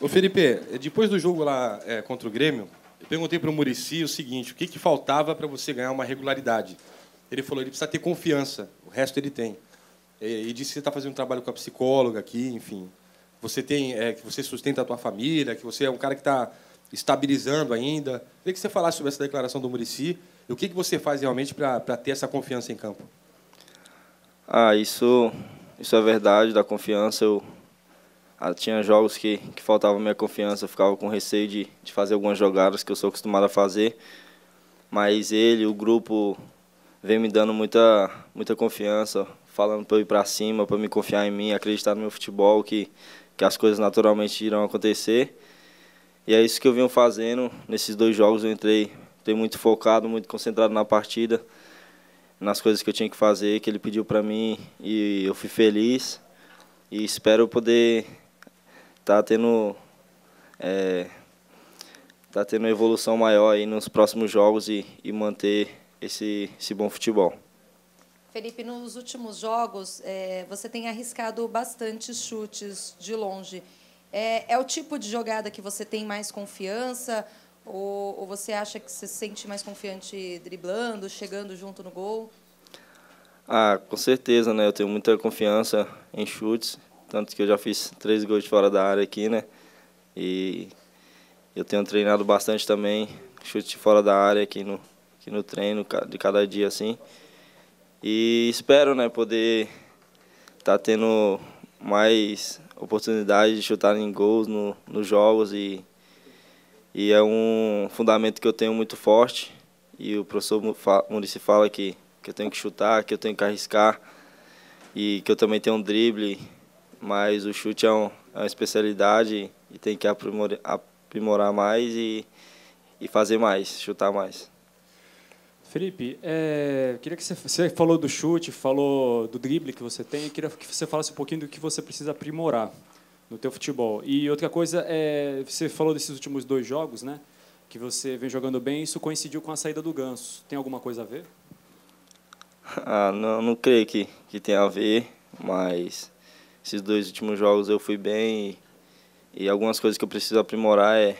Ô Felipe, depois do jogo lá é, contra o Grêmio, eu perguntei para o Murici o seguinte: o que, que faltava para você ganhar uma regularidade? Ele falou: ele precisa ter confiança, o resto ele tem. E, e disse que você está fazendo um trabalho com a psicóloga aqui, enfim. Você tem, é, que você sustenta a tua família, que você é um cara que está estabilizando ainda. Eu queria que você falasse sobre essa declaração do Murici e o que, que você faz realmente para ter essa confiança em campo. Ah, isso, isso é verdade, da confiança. Eu ah, tinha jogos que, que faltava minha confiança, eu ficava com receio de, de fazer algumas jogadas que eu sou acostumado a fazer. Mas ele, o grupo, vem me dando muita, muita confiança, falando para eu ir para cima, para me confiar em mim, acreditar no meu futebol, que, que as coisas naturalmente irão acontecer. E é isso que eu venho fazendo. Nesses dois jogos eu entrei, entrei muito focado, muito concentrado na partida, nas coisas que eu tinha que fazer, que ele pediu para mim, e eu fui feliz. E espero poder tá tendo é, tá tendo uma evolução maior aí nos próximos jogos e, e manter esse, esse bom futebol. Felipe, nos últimos jogos é, você tem arriscado bastante chutes de longe. É, é, o tipo de jogada que você tem mais confiança ou, ou você acha que você se sente mais confiante driblando, chegando junto no gol? Ah, com certeza, né? Eu tenho muita confiança em chutes tanto que eu já fiz três gols de fora da área aqui, né? E eu tenho treinado bastante também, chute de fora da área aqui no, aqui no treino, de cada dia assim. E espero, né, poder estar tá tendo mais oportunidade de chutar em gols no, nos jogos e, e é um fundamento que eu tenho muito forte e o professor Murici fala que, que eu tenho que chutar, que eu tenho que arriscar e que eu também tenho um drible mas o chute é, um, é uma especialidade e tem que aprimorar, aprimorar mais e, e fazer mais, chutar mais. Felipe, é, queria que você, você, falou do chute, falou do drible que você tem, queria que você falasse um pouquinho do que você precisa aprimorar no teu futebol. E outra coisa é, você falou desses últimos dois jogos, né? Que você vem jogando bem, isso coincidiu com a saída do Ganso. Tem alguma coisa a ver? Ah, não, não creio que, que tenha a ver, mas esses dois últimos jogos eu fui bem e, e algumas coisas que eu preciso aprimorar é,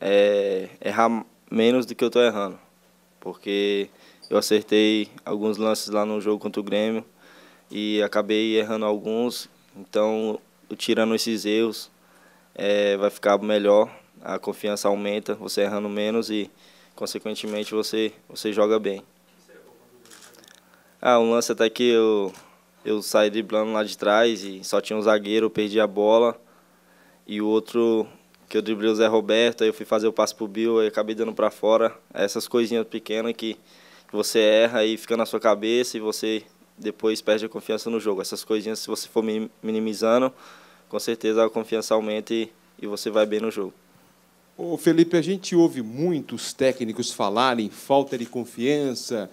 é errar menos do que eu estou errando. Porque eu acertei alguns lances lá no jogo contra o Grêmio e acabei errando alguns. Então, tirando esses erros, é, vai ficar melhor, a confiança aumenta, você errando menos e, consequentemente, você, você joga bem. Ah, um lance até que eu eu saí driblando lá de trás e só tinha um zagueiro, eu perdi a bola. E o outro que eu driblei o Zé Roberto, aí eu fui fazer o passe pro Bill, e acabei dando para fora. Essas coisinhas pequenas que você erra e fica na sua cabeça e você depois perde a confiança no jogo. Essas coisinhas, se você for minimizando, com certeza a confiança aumenta e, e você vai bem no jogo. Ô Felipe, a gente ouve muitos técnicos falarem falta de confiança,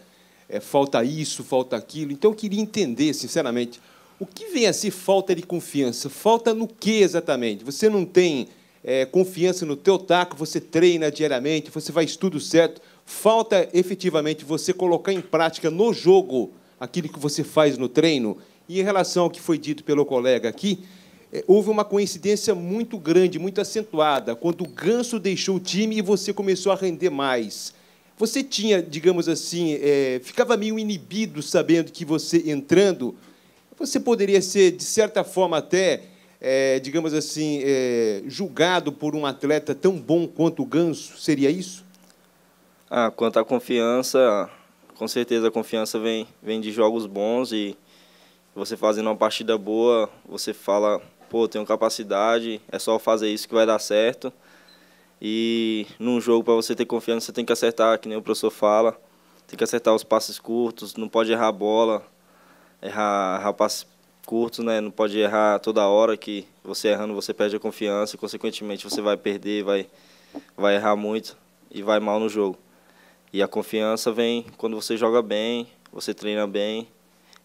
é, falta isso, falta aquilo. Então, eu queria entender, sinceramente, o que vem a ser falta de confiança? Falta no que exatamente? Você não tem é, confiança no teu taco, você treina diariamente, você faz tudo certo. Falta efetivamente você colocar em prática no jogo aquilo que você faz no treino. E em relação ao que foi dito pelo colega aqui, é, houve uma coincidência muito grande, muito acentuada, quando o Ganso deixou o time e você começou a render mais. Você tinha, digamos assim, é, ficava meio inibido sabendo que você entrando, você poderia ser, de certa forma, até, é, digamos assim, é, julgado por um atleta tão bom quanto o Ganso? Seria isso? Ah, quanto à confiança, com certeza a confiança vem, vem de jogos bons e você fazendo uma partida boa, você fala, pô, tenho capacidade, é só fazer isso que vai dar certo. E num jogo, para você ter confiança, você tem que acertar, que nem o professor fala. Tem que acertar os passes curtos, não pode errar a bola, errar, errar passes curtos, né? Não pode errar toda hora que você errando, você perde a confiança e, consequentemente, você vai perder, vai, vai errar muito e vai mal no jogo. E a confiança vem quando você joga bem, você treina bem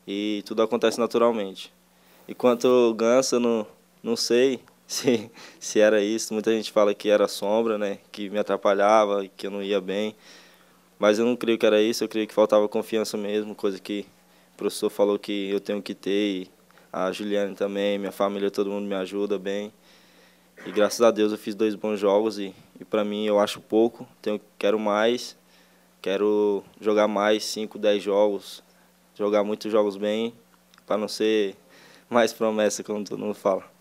e tudo acontece naturalmente. E quanto gança, não, não sei, se, se era isso. Muita gente fala que era sombra, né? Que me atrapalhava, que eu não ia bem. Mas eu não creio que era isso, eu creio que faltava confiança mesmo, coisa que o professor falou que eu tenho que ter, a Juliane também, minha família, todo mundo me ajuda bem. E graças a Deus eu fiz dois bons jogos e, e para mim eu acho pouco, tenho, quero mais, quero jogar mais 5, 10 jogos, jogar muitos jogos bem, para não ser mais promessa, como todo mundo fala.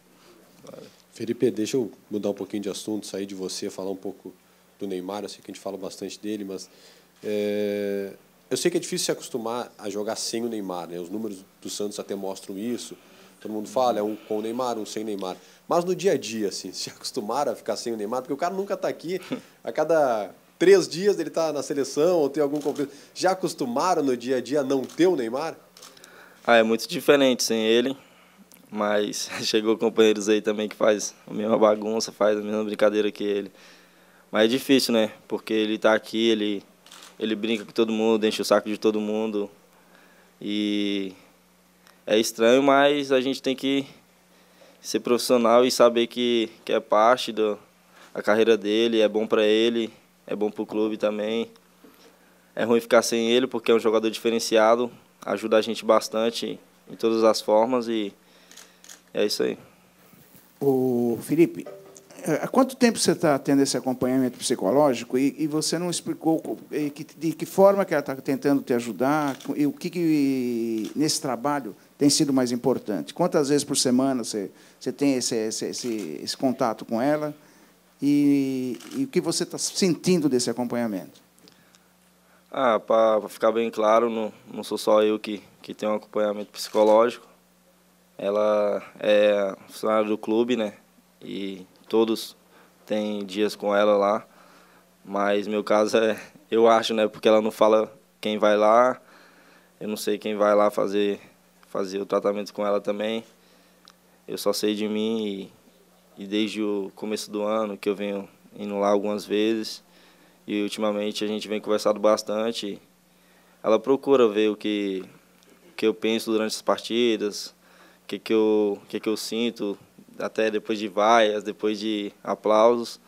Felipe, deixa eu mudar um pouquinho de assunto, sair de você, falar um pouco do Neymar. Eu sei que a gente fala bastante dele, mas é, eu sei que é difícil se acostumar a jogar sem o Neymar. Né? Os números do Santos até mostram isso. Todo mundo fala, é um com o Neymar, um sem o Neymar. Mas no dia a dia, assim, se acostumaram a ficar sem o Neymar, porque o cara nunca está aqui. A cada três dias ele está na seleção ou tem algum conflito. Já acostumaram no dia a dia a não ter o Neymar? Ah, é muito diferente sem ele mas chegou companheiros aí também que faz a mesma bagunça, faz a mesma brincadeira que ele. Mas é difícil, né? Porque ele tá aqui, ele, ele brinca com todo mundo, enche o saco de todo mundo. E é estranho, mas a gente tem que ser profissional e saber que, que é parte da carreira dele, é bom para ele, é bom para o clube também. É ruim ficar sem ele porque é um jogador diferenciado, ajuda a gente bastante em todas as formas e é isso aí. O Felipe, é, há quanto tempo você está tendo esse acompanhamento psicológico e, e você não explicou que, de que forma que ela está tentando te ajudar e o que, que, nesse trabalho tem sido mais importante? Quantas vezes por semana você, você tem esse, esse, esse, esse contato com ela e, e o que você está sentindo desse acompanhamento? Ah, para ficar bem claro, não, não sou só eu que, que tenho um acompanhamento psicológico. Ela é funcionária do clube, né? E todos têm dias com ela lá. Mas meu caso é, eu acho, né? Porque ela não fala quem vai lá. Eu não sei quem vai lá fazer, fazer o tratamento com ela também. Eu só sei de mim e, e desde o começo do ano que eu venho indo lá algumas vezes. E ultimamente a gente vem conversando bastante. Ela procura ver o que, o que eu penso durante as partidas, que, que, eu, que, que eu sinto, até depois de vaias, depois de aplausos,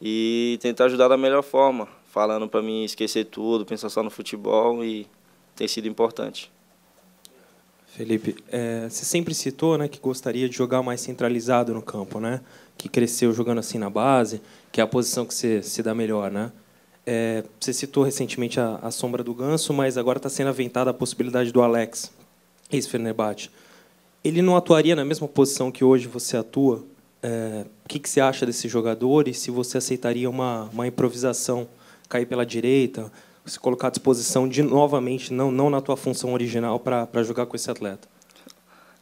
e tentar ajudar da melhor forma, falando para mim esquecer tudo, pensar só no futebol e tem sido importante. Felipe, é, você sempre citou né, que gostaria de jogar mais centralizado no campo, né? que cresceu jogando assim na base, que é a posição que você se dá melhor. Né? É, você citou recentemente a, a sombra do Ganso, mas agora está sendo aventada a possibilidade do Alex, ex-Fenerbahçe ele não atuaria na mesma posição que hoje você atua? É, o que, que você acha desse jogador e se você aceitaria uma, uma improvisação, cair pela direita, se colocar à disposição de novamente, não, não na tua função original, para jogar com esse atleta?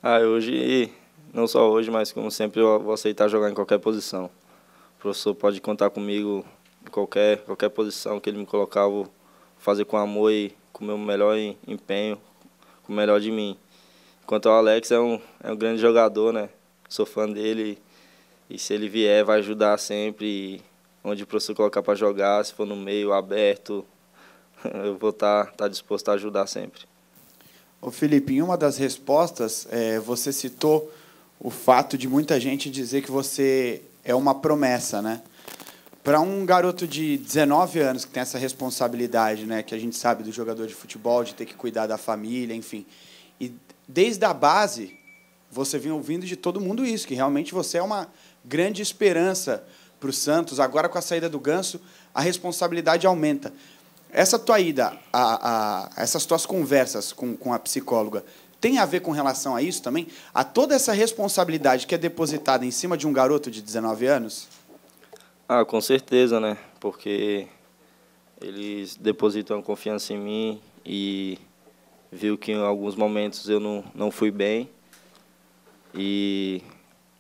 Ah, hoje, não só hoje, mas como sempre, eu vou aceitar jogar em qualquer posição. O professor pode contar comigo em qualquer, qualquer posição que ele me colocar, eu vou fazer com amor e com o meu melhor empenho, com o melhor de mim. Quanto ao Alex, é um, é um grande jogador, né? Sou fã dele. E se ele vier, vai ajudar sempre. onde o professor colocar para jogar, se for no meio, aberto, eu vou estar tá, tá disposto a ajudar sempre. Ô Felipe, em uma das respostas, é, você citou o fato de muita gente dizer que você é uma promessa, né? Para um garoto de 19 anos que tem essa responsabilidade, né, que a gente sabe do jogador de futebol, de ter que cuidar da família, enfim, e desde a base, você vem ouvindo de todo mundo isso, que realmente você é uma grande esperança para o Santos. Agora, com a saída do Ganso, a responsabilidade aumenta. Essa tua ida, a, a, essas tuas conversas com, com a psicóloga, tem a ver com relação a isso também? A toda essa responsabilidade que é depositada em cima de um garoto de 19 anos? Ah, com certeza, né? Porque eles depositam confiança em mim e viu que em alguns momentos eu não, não fui bem. E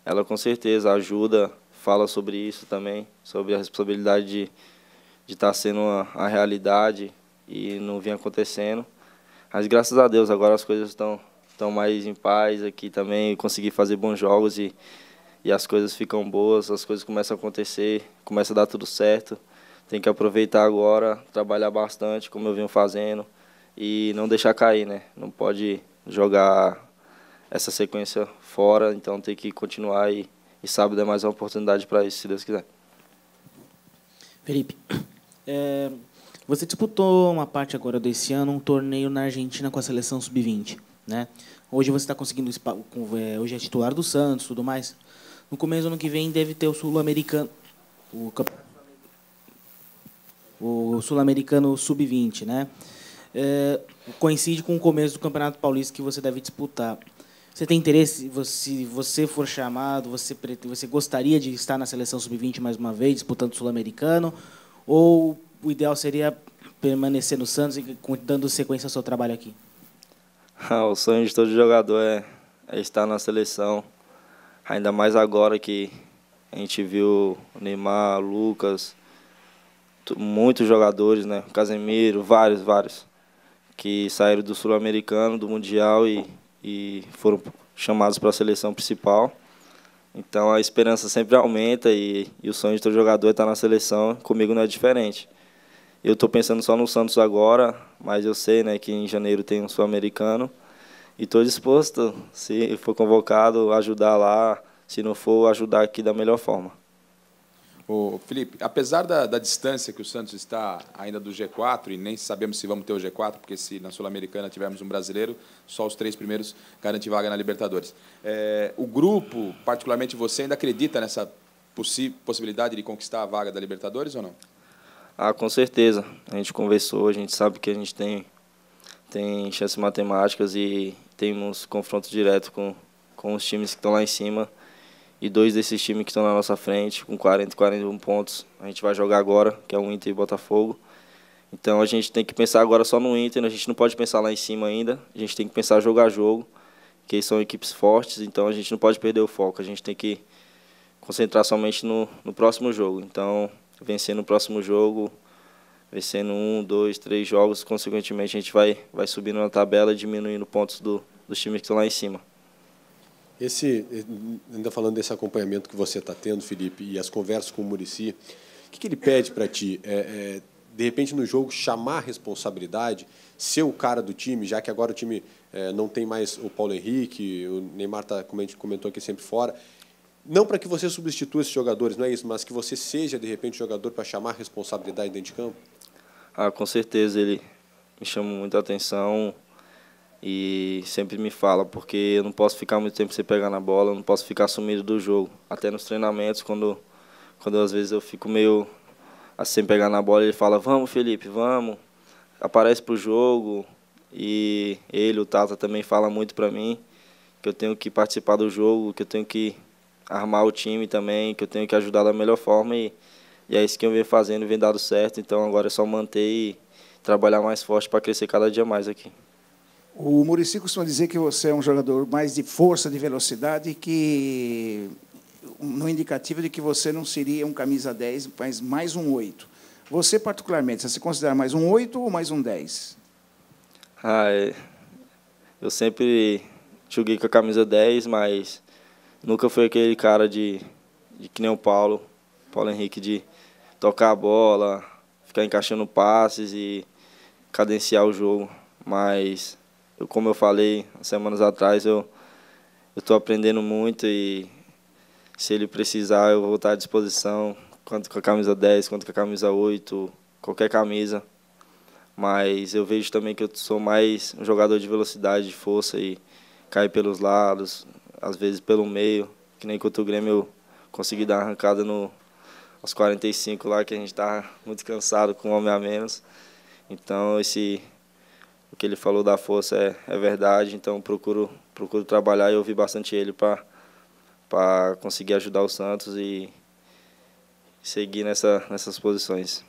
ela com certeza ajuda, fala sobre isso também, sobre a responsabilidade de, de estar tá sendo a, a realidade e não vir acontecendo. Mas graças a Deus agora as coisas estão estão mais em paz aqui também, consegui fazer bons jogos e, e as coisas ficam boas, as coisas começam a acontecer, começa a dar tudo certo. Tem que aproveitar agora, trabalhar bastante, como eu venho fazendo e não deixar cair, né? Não pode jogar essa sequência fora, então tem que continuar e, e sábado é mais uma oportunidade para isso, se Deus quiser. Felipe, é, você disputou uma parte agora desse ano, um torneio na Argentina com a seleção sub-20, né? Hoje você está conseguindo, é, hoje é titular do Santos, tudo mais. No começo do ano que vem deve ter o sul-americano, o, o sul-americano sub-20, né? é, coincide com o começo do Campeonato Paulista que você deve disputar. Você tem interesse, se você for chamado, você, você gostaria de estar na seleção sub-20 mais uma vez, disputando o Sul-Americano? Ou o ideal seria permanecer no Santos e dando sequência ao seu trabalho aqui? Ah, o sonho de todo jogador é, é estar na seleção, ainda mais agora que a gente viu Neymar, Lucas, muitos jogadores, né? Casemiro, vários, vários que saíram do Sul-Americano, do Mundial e, e foram chamados para a seleção principal. Então a esperança sempre aumenta e, e o sonho de todo jogador é estar na seleção, comigo não é diferente. Eu estou pensando só no Santos agora, mas eu sei né, que em janeiro tem um Sul-Americano e estou disposto, se for convocado, ajudar lá, se não for, ajudar aqui da melhor forma. O Felipe, apesar da, da, distância que o Santos está ainda do G4, e nem sabemos se vamos ter o G4, porque se na Sul-Americana tivermos um brasileiro, só os três primeiros garantem vaga na Libertadores. É, o grupo, particularmente você, ainda acredita nessa possi possibilidade de conquistar a vaga da Libertadores ou não? Ah, com certeza. A gente conversou, a gente sabe que a gente tem, tem chances matemáticas e temos confronto direto com, com os times que estão lá em cima. E dois desses times que estão na nossa frente, com 40 e 41 pontos, a gente vai jogar agora, que é o Inter e o Botafogo. Então a gente tem que pensar agora só no Inter, a gente não pode pensar lá em cima ainda, a gente tem que pensar jogo a jogo, que são equipes fortes, então a gente não pode perder o foco, a gente tem que concentrar somente no, no próximo jogo. Então, vencendo o próximo jogo, vencendo um, dois, três jogos, consequentemente a gente vai, vai subindo na tabela, diminuindo pontos do, dos times que estão lá em cima. Esse, ainda falando desse acompanhamento que você está tendo, Felipe, e as conversas com o Murici, o que, que ele pede para ti? É, é, de repente, no jogo, chamar a responsabilidade, ser o cara do time, já que agora o time é, não tem mais o Paulo Henrique, o Neymar está, como a gente comentou aqui, sempre fora. Não para que você substitua esses jogadores, não é isso, mas que você seja, de repente, jogador para chamar a responsabilidade dentro de campo? Ah, com certeza ele me chama muita atenção e sempre me fala, porque eu não posso ficar muito tempo sem pegar na bola, eu não posso ficar sumido do jogo. Até nos treinamentos, quando, quando às vezes eu fico meio assim, sem pegar na bola, ele fala, vamos Felipe, vamos, aparece pro jogo. E ele, o Tata, também fala muito para mim que eu tenho que participar do jogo, que eu tenho que armar o time também, que eu tenho que ajudar da melhor forma e, e é isso que eu venho fazendo, vem dado certo, então agora é só manter e trabalhar mais forte para crescer cada dia mais aqui. O Murici costuma dizer que você é um jogador mais de força, de velocidade, que no indicativo de que você não seria um camisa 10, mas mais um 8. Você, particularmente, você se considera mais um 8 ou mais um 10? Ah, é. eu sempre joguei com a camisa 10, mas nunca foi aquele cara de, de que nem o Paulo, Paulo Henrique, de tocar a bola, ficar encaixando passes e cadenciar o jogo. Mas eu, como eu falei semanas atrás, eu estou aprendendo muito e se ele precisar, eu vou estar à disposição, quanto com a camisa 10, quanto com a camisa 8, qualquer camisa. Mas eu vejo também que eu sou mais um jogador de velocidade, de força e cair pelos lados, às vezes pelo meio, que nem contra o Grêmio eu consegui dar arrancada no, aos 45 lá, que a gente está muito cansado com um homem a menos. Então esse o que ele falou da força é, é verdade, então procuro, procuro trabalhar e ouvir bastante ele para conseguir ajudar o Santos e seguir nessa, nessas posições.